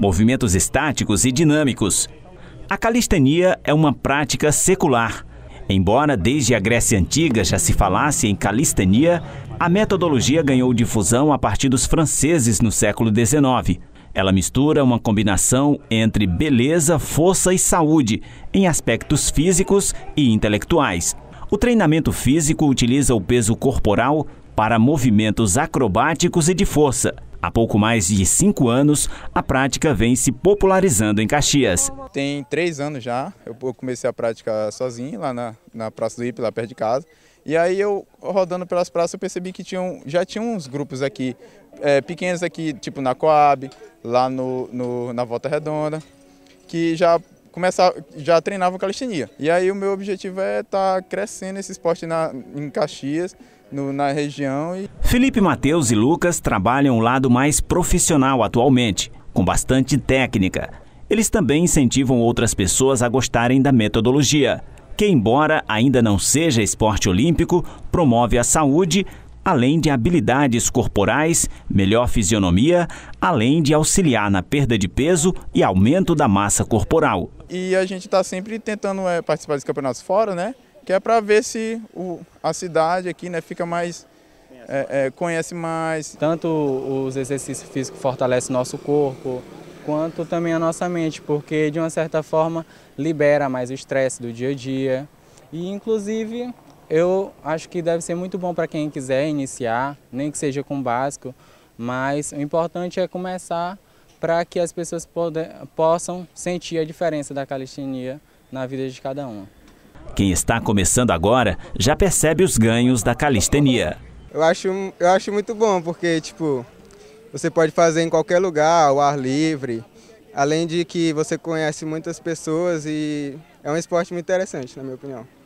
movimentos estáticos e dinâmicos. A calistenia é uma prática secular. Embora desde a Grécia Antiga já se falasse em calistenia, a metodologia ganhou difusão a partir dos franceses no século XIX. Ela mistura uma combinação entre beleza, força e saúde em aspectos físicos e intelectuais. O treinamento físico utiliza o peso corporal para movimentos acrobáticos e de força. Há pouco mais de cinco anos, a prática vem se popularizando em Caxias. Tem três anos já, eu comecei a prática sozinho lá na, na Praça do Ipe, lá perto de casa. E aí eu, rodando pelas praças, eu percebi que tinham, já tinha uns grupos aqui, é, pequenos aqui, tipo na Coab, lá no, no na Volta Redonda, que já começar, já treinava calistenia. E aí o meu objetivo é estar tá crescendo esse esporte na, em Caxias, no, na região. E... Felipe Mateus e Lucas trabalham o lado mais profissional atualmente, com bastante técnica. Eles também incentivam outras pessoas a gostarem da metodologia, que, embora ainda não seja esporte olímpico, promove a saúde, além de habilidades corporais, melhor fisionomia, além de auxiliar na perda de peso e aumento da massa corporal. E a gente está sempre tentando é, participar dos campeonatos fora, né? Que é para ver se o, a cidade aqui né, fica mais. É, é, conhece mais. Tanto os exercícios físicos fortalecem nosso corpo, quanto também a nossa mente, porque de uma certa forma libera mais o estresse do dia a dia. E inclusive eu acho que deve ser muito bom para quem quiser iniciar, nem que seja com básico, mas o importante é começar para que as pessoas possam sentir a diferença da calistenia na vida de cada uma. Quem está começando agora já percebe os ganhos da calistenia. Eu acho, eu acho muito bom, porque tipo, você pode fazer em qualquer lugar, ao ar livre, além de que você conhece muitas pessoas e é um esporte muito interessante, na minha opinião.